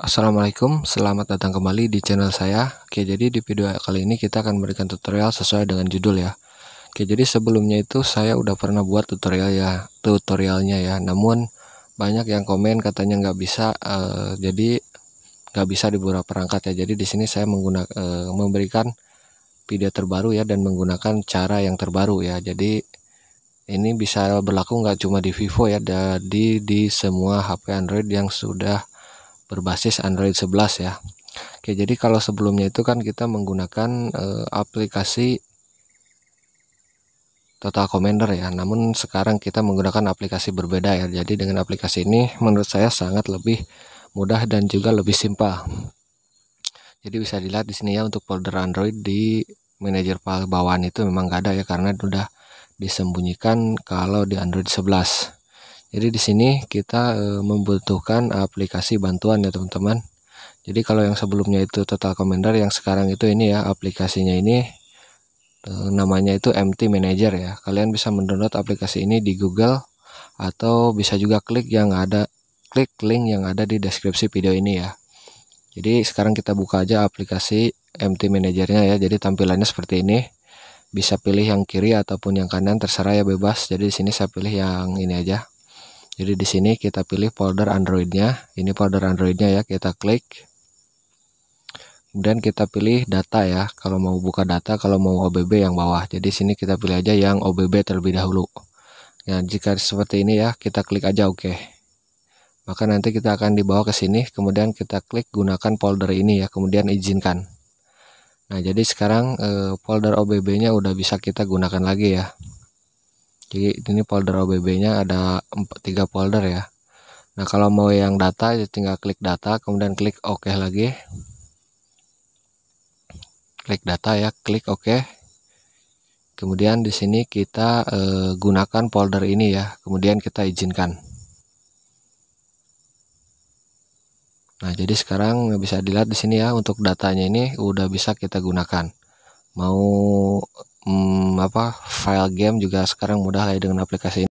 Assalamualaikum, selamat datang kembali di channel saya Oke, jadi di video kali ini kita akan memberikan tutorial sesuai dengan judul ya Oke, jadi sebelumnya itu saya udah pernah buat tutorial ya Tutorialnya ya, namun banyak yang komen katanya nggak bisa uh, Jadi nggak bisa di beberapa perangkat ya Jadi di sini saya menggunakan uh, eh, memberikan video terbaru ya Dan menggunakan cara yang terbaru ya Jadi ini bisa berlaku nggak cuma di Vivo ya jadi di semua HP Android yang sudah berbasis Android 11 ya. Oke, jadi kalau sebelumnya itu kan kita menggunakan e, aplikasi Total Commander ya. Namun sekarang kita menggunakan aplikasi berbeda ya. Jadi dengan aplikasi ini menurut saya sangat lebih mudah dan juga lebih simpel. Jadi bisa dilihat di sini ya untuk folder Android di manajer file bawaan itu memang gak ada ya karena sudah disembunyikan kalau di Android 11. Jadi di sini kita e, membutuhkan aplikasi bantuan ya teman-teman. Jadi kalau yang sebelumnya itu Total Commander, yang sekarang itu ini ya aplikasinya ini e, namanya itu MT Manager ya. Kalian bisa mendownload aplikasi ini di Google atau bisa juga klik yang ada klik link yang ada di deskripsi video ini ya. Jadi sekarang kita buka aja aplikasi MT Managernya ya. Jadi tampilannya seperti ini. Bisa pilih yang kiri ataupun yang kanan terserah ya bebas. Jadi di sini saya pilih yang ini aja. Jadi di sini kita pilih folder Androidnya. Ini folder Androidnya ya, kita klik. Kemudian kita pilih data ya. Kalau mau buka data, kalau mau OBB yang bawah. Jadi sini kita pilih aja yang OBB terlebih dahulu. Nah, jika seperti ini ya, kita klik aja oke. OK. Maka nanti kita akan dibawa ke sini, kemudian kita klik gunakan folder ini ya, kemudian izinkan. Nah, jadi sekarang eh, folder OBB-nya udah bisa kita gunakan lagi ya jadi ini folder OBB nya ada 4, 3 folder ya Nah kalau mau yang data ya tinggal klik data kemudian klik OK lagi klik data ya klik OK kemudian di sini kita e, gunakan folder ini ya kemudian kita izinkan Nah jadi sekarang bisa dilihat di sini ya untuk datanya ini udah bisa kita gunakan mau hmm, apa file game juga sekarang mudah lah ya dengan aplikasi ini